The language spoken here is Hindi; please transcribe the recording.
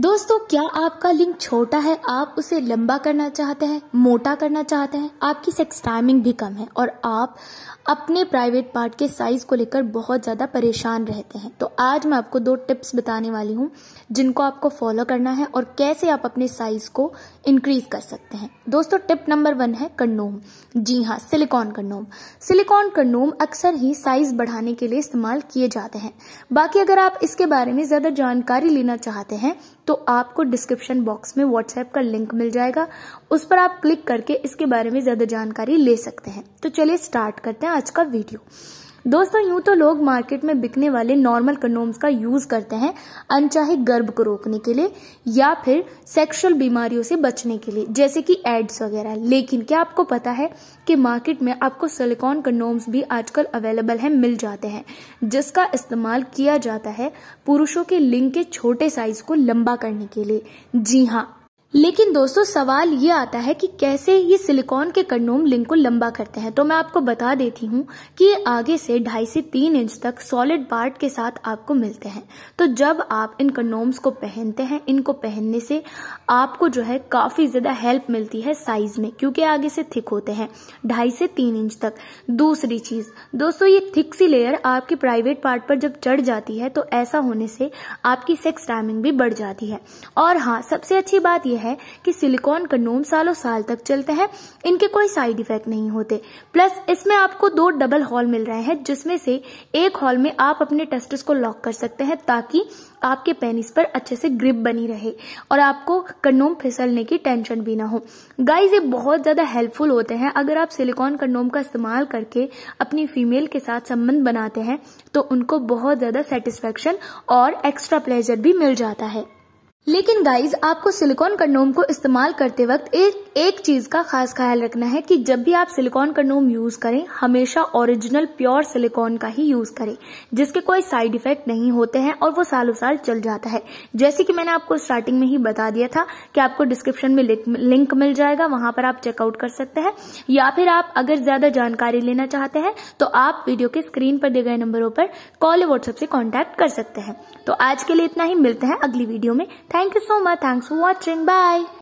दोस्तों क्या आपका लिंग छोटा है आप उसे लंबा करना चाहते हैं मोटा करना चाहते हैं आपकी सेक्स टाइमिंग भी कम है और आप अपने प्राइवेट पार्ट के साइज को लेकर बहुत ज़्यादा परेशान रहते हैं तो आज मैं आपको दो टिप्स बताने वाली हूँ जिनको आपको फॉलो करना है और कैसे आप अपने साइज को इंक्रीज कर सकते हैं दोस्तों टिप नंबर वन है कंडोम जी हाँ सिलिकॉन कंडोम सिलिकॉन कंडोम अक्सर ही साइज बढ़ाने के लिए इस्तेमाल किए जाते हैं बाकी अगर आप इसके बारे में ज़्यादा जानकारी लेना चाहते हैं तो आपको डिस्क्रिप्शन बॉक्स में व्हाट्सएप का लिंक मिल जाएगा उस पर आप क्लिक करके इसके बारे में ज़्यादा जानकारी ले सकते हैं तो चलिए स्टार्ट करते हैं आज का वीडियो दोस्तों यूं तो लोग मार्केट में बिकने वाले नॉर्मल कंडोम्स का यूज करते हैं अनचाहे गर्भ को रोकने के लिए या फिर सेक्सुअल बीमारियों से बचने के लिए जैसे कि एड्स वगैरह लेकिन क्या आपको पता है कि मार्केट में आपको सिलिकॉन कंडोम्स भी आजकल अवेलेबल हैं मिल जाते हैं जिसका इस्तेमाल किया जाता है पुरुषों के लिंग के छोटे साइज को लंबा करने के लिए जी हाँ लेकिन दोस्तों सवाल ये आता है कि कैसे ये सिलिकॉन के कंडोम लिंक को लंबा करते हैं तो मैं आपको बता देती हूँ कि ये आगे से ढाई से तीन इंच तक सॉलिड पार्ट के साथ आपको मिलते हैं तो जब आप इन कंडोम्स को पहनते हैं इनको पहनने से आपको जो है काफ़ी ज़्यादा हेल्प मिलती है साइज में क्योंकि आगे से थिक होते हैं ढाई से तीन इंच तक दूसरी चीज़ दोस्तों ये थिक सी लेयर आपके प्राइवेट पार्ट पर जब चढ़ जाती है तो ऐसा होने से आपकी सेक्स टाइमिंग भी बढ़ जाती है और हाँ सबसे अच्छी बात यह है कि सिलिकॉन कंडोम सालों साल तक चलते हैं इनके कोई साइड इफेक्ट नहीं होते प्लस इसमें आपको दो डबल हॉल मिल रहे हैं जिसमें से एक हॉल में आप अपने टेस्टिस को लॉक कर सकते हैं ताकि आपके पेनिस पर अच्छे से ग्रिप बनी रहे और आपको कंडोम फिसलने की टेंशन भी ना हो गाइज ये बहुत ज़्यादा हेल्पफुल होते हैं अगर आप सिलिकॉन कंडोम का इस्तेमाल करके अपनी फीमेल के साथ संबंध बनाते हैं तो उनको बहुत ज़्यादा सेटिस्फेक्शन और एक्स्ट्रा प्लेजर भी मिल जाता है लेकिन गाइज आपको सिलिकॉन कंडोम को इस्तेमाल करते वक्त एक एक चीज का खास ख्याल रखना है कि जब भी आप सिलिकॉन कंडोम यूज करें हमेशा ओरिजिनल प्योर सिलिकॉन का ही यूज करें जिसके कोई साइड इफेक्ट नहीं होते हैं और वो सालों साल चल जाता है जैसे कि मैंने आपको स्टार्टिंग में ही बता दिया था कि आपको डिस्क्रिप्शन में लिंक मिल जाएगा वहां पर आप चेकआउट कर सकते हैं या फिर आप अगर ज्यादा जानकारी लेना चाहते हैं तो आप वीडियो के स्क्रीन पर दिए गए नंबरों पर कॉल या व्हाट्सएप से कॉन्टेक्ट कर सकते हैं तो आज के लिए इतना ही मिलते हैं अगली वीडियो में Thank you so much. Thanks for watching. Bye.